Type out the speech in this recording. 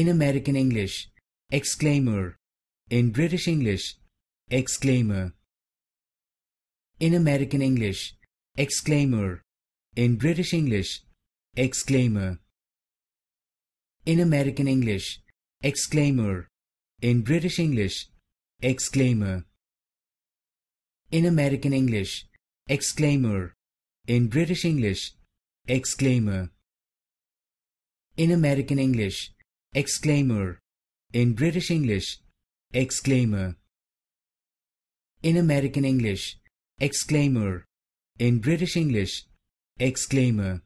in American English, exclaimer. In British English, exclaimer. In American English, exclaimer. In British English, exclaimer. In American English, exclaimer. In British English, exclaimer. In American English, exclaimer. In British English, exclaimer. In American English, Exclaimer. In British English, exclaimer. In American English, exclaimer. In British English, exclaimer.